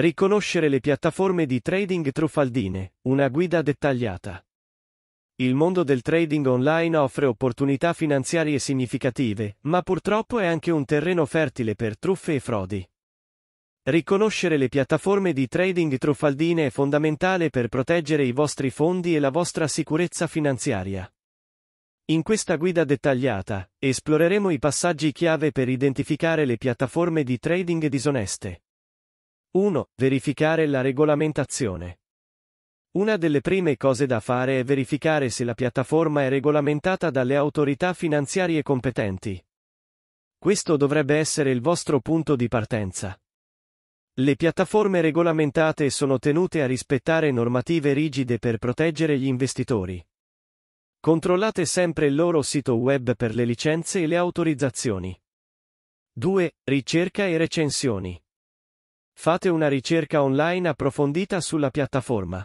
Riconoscere le piattaforme di trading truffaldine, una guida dettagliata. Il mondo del trading online offre opportunità finanziarie significative, ma purtroppo è anche un terreno fertile per truffe e frodi. Riconoscere le piattaforme di trading truffaldine è fondamentale per proteggere i vostri fondi e la vostra sicurezza finanziaria. In questa guida dettagliata, esploreremo i passaggi chiave per identificare le piattaforme di trading disoneste. 1. Verificare la regolamentazione. Una delle prime cose da fare è verificare se la piattaforma è regolamentata dalle autorità finanziarie competenti. Questo dovrebbe essere il vostro punto di partenza. Le piattaforme regolamentate sono tenute a rispettare normative rigide per proteggere gli investitori. Controllate sempre il loro sito web per le licenze e le autorizzazioni. 2. Ricerca e recensioni. Fate una ricerca online approfondita sulla piattaforma.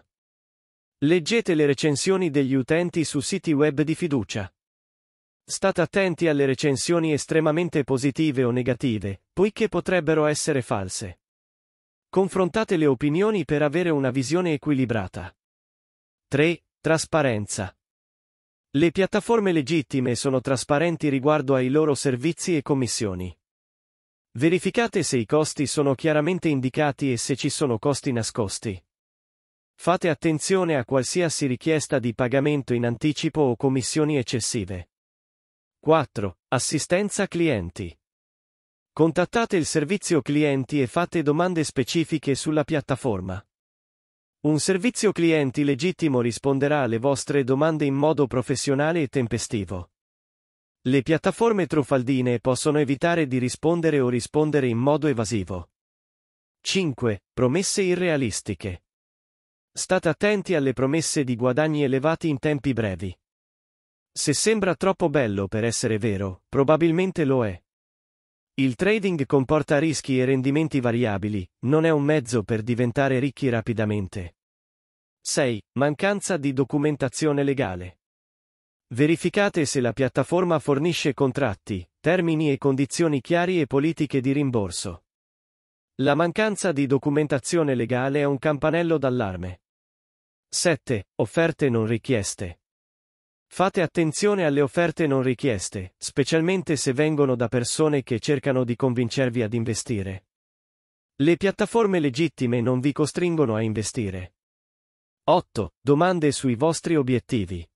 Leggete le recensioni degli utenti su siti web di fiducia. State attenti alle recensioni estremamente positive o negative, poiché potrebbero essere false. Confrontate le opinioni per avere una visione equilibrata. 3. Trasparenza. Le piattaforme legittime sono trasparenti riguardo ai loro servizi e commissioni. Verificate se i costi sono chiaramente indicati e se ci sono costi nascosti. Fate attenzione a qualsiasi richiesta di pagamento in anticipo o commissioni eccessive. 4. Assistenza clienti. Contattate il servizio clienti e fate domande specifiche sulla piattaforma. Un servizio clienti legittimo risponderà alle vostre domande in modo professionale e tempestivo. Le piattaforme truffaldine possono evitare di rispondere o rispondere in modo evasivo. 5. Promesse irrealistiche. State attenti alle promesse di guadagni elevati in tempi brevi. Se sembra troppo bello per essere vero, probabilmente lo è. Il trading comporta rischi e rendimenti variabili, non è un mezzo per diventare ricchi rapidamente. 6. Mancanza di documentazione legale. Verificate se la piattaforma fornisce contratti, termini e condizioni chiari e politiche di rimborso. La mancanza di documentazione legale è un campanello d'allarme. 7. Offerte non richieste. Fate attenzione alle offerte non richieste, specialmente se vengono da persone che cercano di convincervi ad investire. Le piattaforme legittime non vi costringono a investire. 8. Domande sui vostri obiettivi.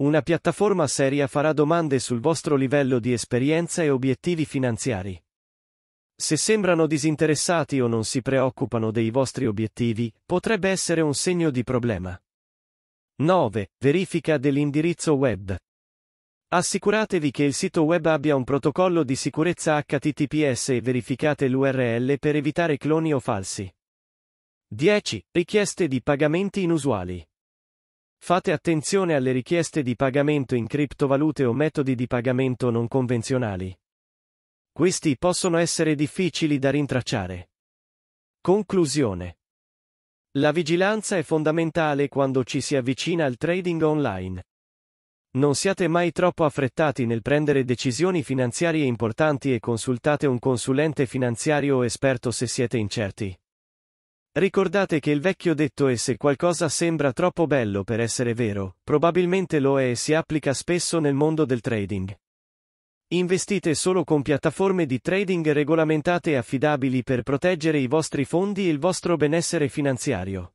Una piattaforma seria farà domande sul vostro livello di esperienza e obiettivi finanziari. Se sembrano disinteressati o non si preoccupano dei vostri obiettivi, potrebbe essere un segno di problema. 9. Verifica dell'indirizzo web. Assicuratevi che il sito web abbia un protocollo di sicurezza HTTPS e verificate l'URL per evitare cloni o falsi. 10. Richieste di pagamenti inusuali. Fate attenzione alle richieste di pagamento in criptovalute o metodi di pagamento non convenzionali. Questi possono essere difficili da rintracciare. Conclusione. La vigilanza è fondamentale quando ci si avvicina al trading online. Non siate mai troppo affrettati nel prendere decisioni finanziarie importanti e consultate un consulente finanziario o esperto se siete incerti. Ricordate che il vecchio detto è se qualcosa sembra troppo bello per essere vero, probabilmente lo è e si applica spesso nel mondo del trading. Investite solo con piattaforme di trading regolamentate e affidabili per proteggere i vostri fondi e il vostro benessere finanziario.